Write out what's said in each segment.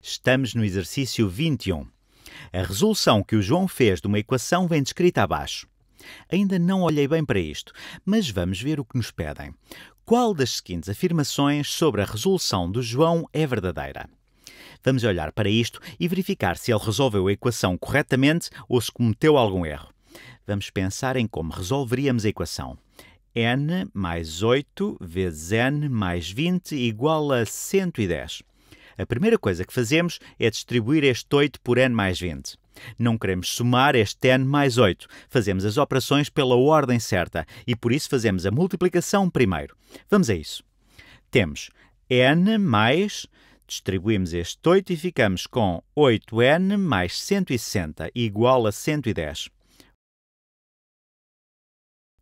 Estamos no exercício 21. A resolução que o João fez de uma equação vem descrita abaixo. Ainda não olhei bem para isto, mas vamos ver o que nos pedem. Qual das seguintes afirmações sobre a resolução do João é verdadeira? Vamos olhar para isto e verificar se ele resolveu a equação corretamente ou se cometeu algum erro. Vamos pensar em como resolveríamos a equação n mais 8 vezes n mais 20 igual a 110. A primeira coisa que fazemos é distribuir este 8 por n mais 20. Não queremos somar este n mais 8. Fazemos as operações pela ordem certa e por isso fazemos a multiplicação primeiro. Vamos a isso. Temos n mais. Distribuímos este 8 e ficamos com 8n mais 160 igual a 110.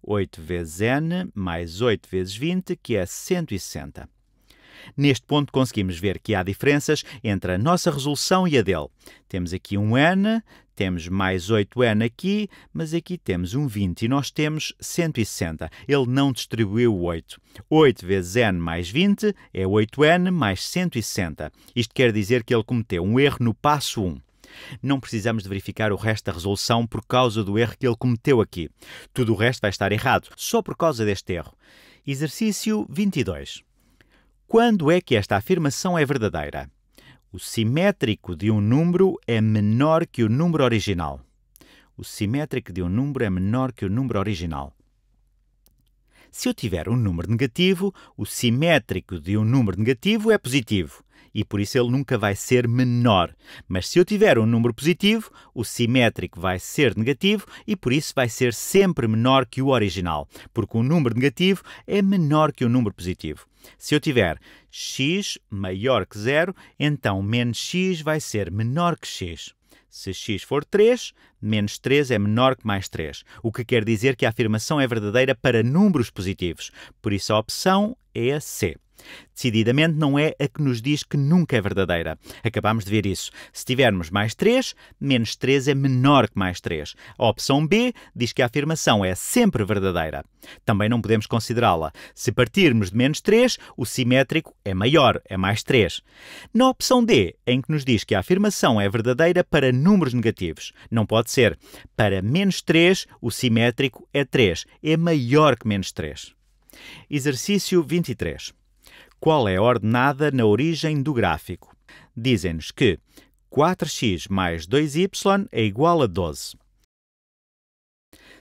8 vezes n mais 8 vezes 20, que é 160. Neste ponto, conseguimos ver que há diferenças entre a nossa resolução e a dele. Temos aqui um n, temos mais 8n aqui, mas aqui temos um 20 e nós temos 160. Ele não distribuiu 8. 8 vezes n mais 20 é 8n mais 160. Isto quer dizer que ele cometeu um erro no passo 1. Não precisamos de verificar o resto da resolução por causa do erro que ele cometeu aqui. Tudo o resto vai estar errado, só por causa deste erro. Exercício 22. Quando é que esta afirmação é verdadeira? O simétrico de um número é menor que o número original. O simétrico de um número é menor que o número original. Se eu tiver um número negativo, o simétrico de um número negativo é positivo e por isso ele nunca vai ser menor. Mas se eu tiver um número positivo, o simétrico vai ser negativo e por isso vai ser sempre menor que o original, porque o número negativo é menor que o número positivo. Se eu tiver x maior que zero, então menos x vai ser menor que x. Se x for 3, menos 3 é menor que mais 3, o que quer dizer que a afirmação é verdadeira para números positivos. Por isso a opção é a C. Decididamente não é a que nos diz que nunca é verdadeira. Acabamos de ver isso. Se tivermos mais 3, menos 3 é menor que mais 3. A opção B diz que a afirmação é sempre verdadeira. Também não podemos considerá-la. Se partirmos de menos 3, o simétrico é maior, é mais 3. Na opção D, em que nos diz que a afirmação é verdadeira para números negativos. Não pode ser. Para menos 3, o simétrico é 3. É maior que menos 3. Exercício 23 qual é ordenada na origem do gráfico. Dizem-nos que 4x mais 2y é igual a 12.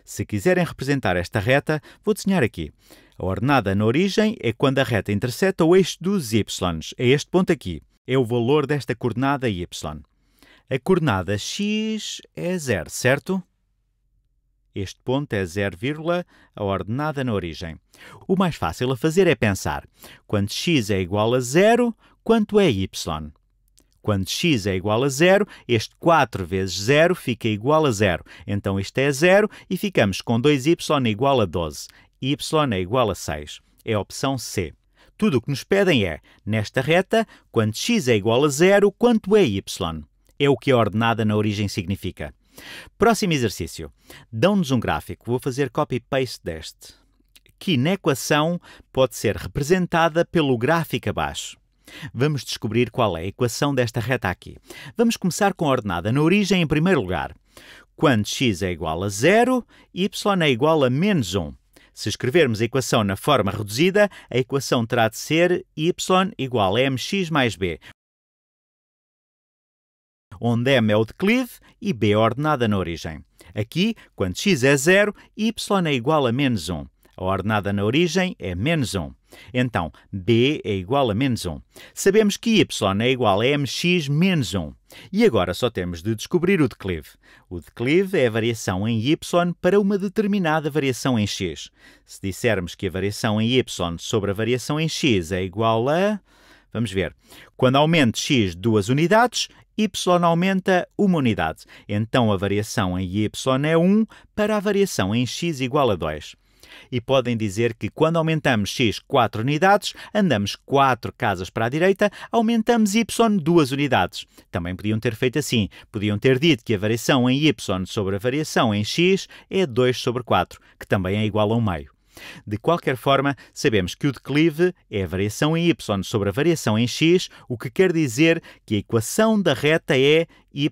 Se quiserem representar esta reta, vou desenhar aqui. A ordenada na origem é quando a reta interseta o eixo dos y, é este ponto aqui. É o valor desta coordenada y. A coordenada x é zero, certo? Este ponto é 0, a ordenada na origem. O mais fácil a fazer é pensar quando x é igual a zero, quanto é y? Quando x é igual a zero, este 4 vezes 0 fica igual a zero. Então isto é zero e ficamos com 2y igual a 12. y é igual a 6. É a opção C. Tudo o que nos pedem é, nesta reta, quando x é igual a zero, quanto é y? É o que a ordenada na origem significa. Próximo exercício. Dão-nos um gráfico. Vou fazer copy-paste deste. Que na equação pode ser representada pelo gráfico abaixo. Vamos descobrir qual é a equação desta reta aqui. Vamos começar com a ordenada na origem em primeiro lugar. Quando x é igual a zero, y é igual a menos 1. Se escrevermos a equação na forma reduzida, a equação terá de ser y igual a mx mais b, onde m é o declive e b ordenada na origem. Aqui, quando x é zero, y é igual a menos 1. A ordenada na origem é menos 1. Então, b é igual a menos 1. Sabemos que y é igual a mx menos 1. E agora só temos de descobrir o declive. O declive é a variação em y para uma determinada variação em x. Se dissermos que a variação em y sobre a variação em x é igual a Vamos ver. Quando aumenta x duas unidades, y aumenta uma unidade. Então a variação em y é 1 para a variação em x igual a 2. E podem dizer que quando aumentamos x 4 unidades, andamos 4 casas para a direita, aumentamos y 2 unidades. Também podiam ter feito assim. Podiam ter dito que a variação em y sobre a variação em x é 2 sobre 4, que também é igual a 1 meio. De qualquer forma, sabemos que o declive é a variação em y sobre a variação em x, o que quer dizer que a equação da reta é y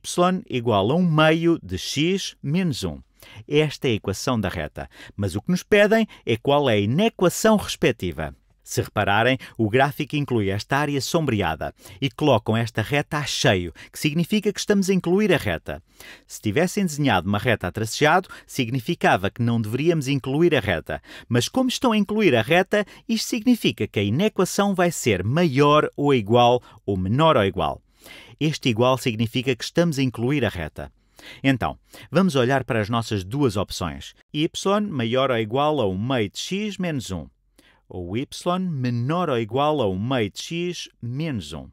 igual a 1 meio de x menos 1. Esta é a equação da reta, mas o que nos pedem é qual é a inequação respectiva. Se repararem, o gráfico inclui esta área sombreada e colocam esta reta a cheio, que significa que estamos a incluir a reta. Se tivessem desenhado uma reta a tracejado, significava que não deveríamos incluir a reta. Mas como estão a incluir a reta, isto significa que a inequação vai ser maior ou igual ou menor ou igual. Este igual significa que estamos a incluir a reta. Então, vamos olhar para as nossas duas opções. y maior ou igual a 1 meio de x menos 1 ou y menor ou igual a 1 meio de x menos 1.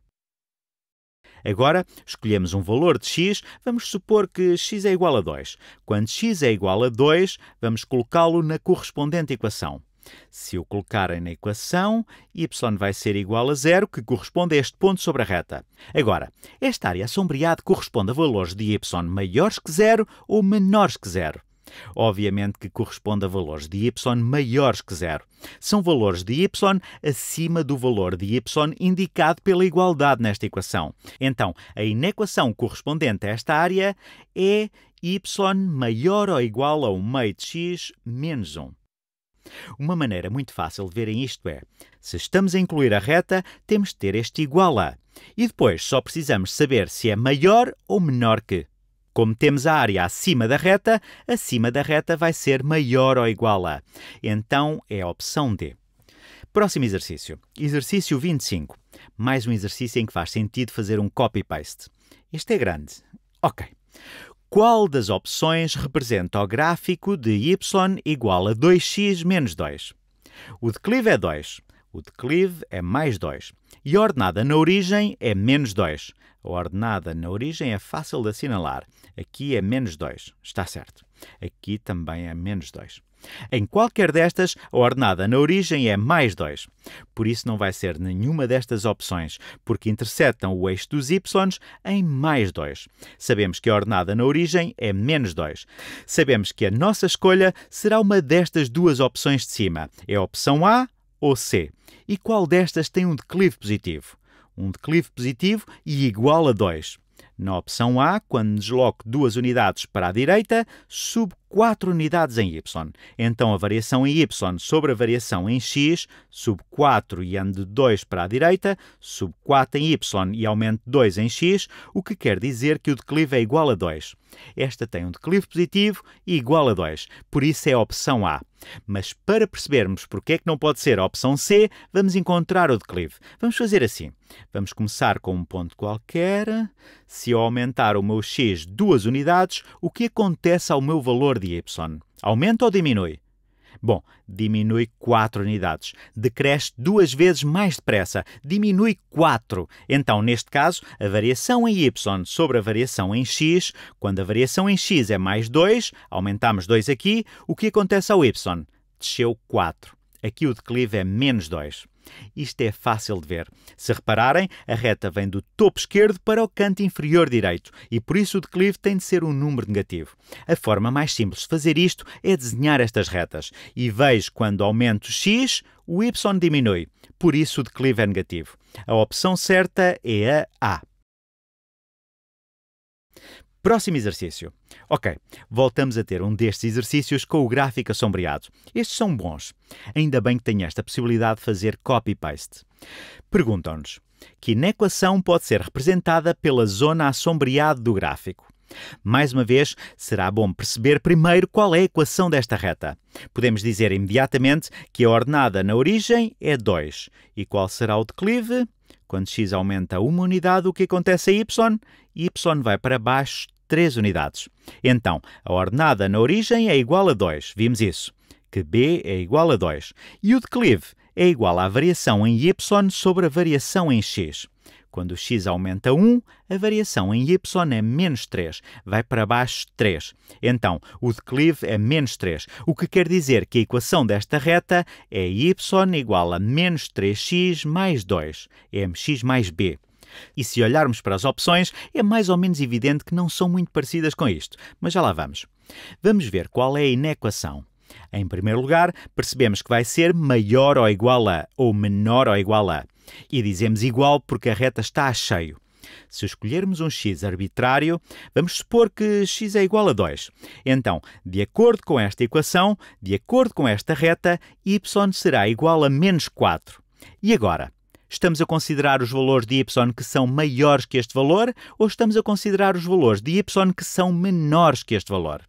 Agora, escolhemos um valor de x, vamos supor que x é igual a 2. Quando x é igual a 2, vamos colocá-lo na correspondente equação. Se o colocarem na equação, y vai ser igual a zero, que corresponde a este ponto sobre a reta. Agora, esta área assombreada corresponde a valores de y maiores que zero ou menores que zero. Obviamente que corresponde a valores de y maiores que zero. São valores de y acima do valor de y indicado pela igualdade nesta equação. Então, a inequação correspondente a esta área é y maior ou igual a 1 meio de x menos 1. Uma maneira muito fácil de verem isto é: se estamos a incluir a reta, temos de ter este igual a. E depois só precisamos saber se é maior ou menor que. Como temos a área acima da reta, acima da reta vai ser maior ou igual a. Então é a opção D. Próximo exercício. Exercício 25. Mais um exercício em que faz sentido fazer um copy-paste. Este é grande. Ok. Qual das opções representa o gráfico de y igual a 2x menos 2? O declive é 2. O declive é mais 2. E a ordenada na origem é menos 2. A ordenada na origem é fácil de assinalar. Aqui é menos 2, está certo. Aqui também é menos 2. Em qualquer destas, a ordenada na origem é mais 2. Por isso não vai ser nenhuma destas opções, porque interceptam o eixo dos y em mais 2. Sabemos que a ordenada na origem é menos 2. Sabemos que a nossa escolha será uma destas duas opções de cima. É a opção A ou C. E qual destas tem um declive positivo? Um declive positivo e igual a 2. Na opção A, quando desloco duas unidades para a direita, subo 4 unidades em y. Então a variação em y sobre a variação em x, sub 4 e ando 2 para a direita, sub 4 em y e aumento 2 em x, o que quer dizer que o declive é igual a 2. Esta tem um declive positivo e igual a 2, por isso é a opção A. Mas para percebermos porque é que não pode ser a opção C, vamos encontrar o declive. Vamos fazer assim. Vamos começar com um ponto qualquer. Se eu aumentar o meu x duas unidades, o que acontece ao meu valor de y. Aumenta ou diminui? Bom, diminui 4 unidades. Decresce duas vezes mais depressa. Diminui 4. Então, neste caso, a variação em y sobre a variação em x, quando a variação em x é mais 2, aumentamos 2 aqui, o que acontece ao y? Desceu 4. Aqui o declive é menos 2. Isto é fácil de ver. Se repararem, a reta vem do topo esquerdo para o canto inferior direito e por isso o declive tem de ser um número negativo. A forma mais simples de fazer isto é desenhar estas retas e vejo quando aumento x, o y diminui, por isso o declive é negativo. A opção certa é a A. Próximo exercício. Ok, voltamos a ter um destes exercícios com o gráfico assombreado. Estes são bons. Ainda bem que tenho esta possibilidade de fazer copy-paste. Perguntam-nos que inequação pode ser representada pela zona assombreada do gráfico. Mais uma vez, será bom perceber primeiro qual é a equação desta reta. Podemos dizer imediatamente que a ordenada na origem é 2. E qual será o declive? Quando x aumenta uma unidade, o que acontece a y? y vai para baixo 3 unidades. Então, a ordenada na origem é igual a 2, vimos isso, que b é igual a 2. E o declive é igual à variação em y sobre a variação em x. Quando x aumenta 1, a variação em y é menos 3, vai para baixo 3. Então, o declive é menos 3, o que quer dizer que a equação desta reta é y igual a menos 3x mais 2, mx mais b. E se olharmos para as opções, é mais ou menos evidente que não são muito parecidas com isto, mas já lá vamos. Vamos ver qual é a inequação em primeiro lugar, percebemos que vai ser maior ou igual a ou menor ou igual a. E dizemos igual porque a reta está a cheio. Se escolhermos um x arbitrário, vamos supor que x é igual a 2. Então, de acordo com esta equação, de acordo com esta reta, y será igual a menos 4. E agora? Estamos a considerar os valores de y que são maiores que este valor ou estamos a considerar os valores de y que são menores que este valor?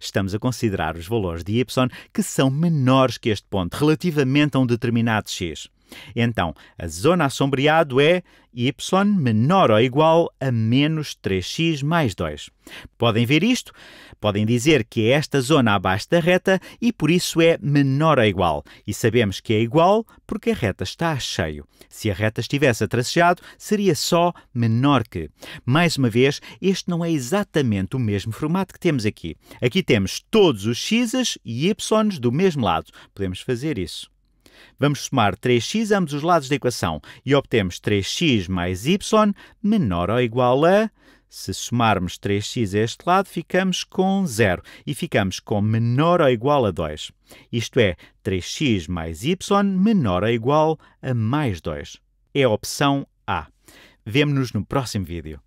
Estamos a considerar os valores de y que são menores que este ponto relativamente a um determinado x. Então, a zona assombreado é y menor ou igual a menos 3x mais 2. Podem ver isto? Podem dizer que é esta zona abaixo da reta e por isso é menor ou igual. E sabemos que é igual porque a reta está a cheio. Se a reta estivesse a tracejado, seria só menor que. Mais uma vez, este não é exatamente o mesmo formato que temos aqui. Aqui temos todos os x's e y's do mesmo lado. Podemos fazer isso. Vamos somar 3x a ambos os lados da equação e obtemos 3x mais y menor ou igual a. Se somarmos 3x a este lado, ficamos com 0 e ficamos com menor ou igual a 2. Isto é, 3x mais y menor ou igual a mais 2. É a opção A. Vemo-nos no próximo vídeo.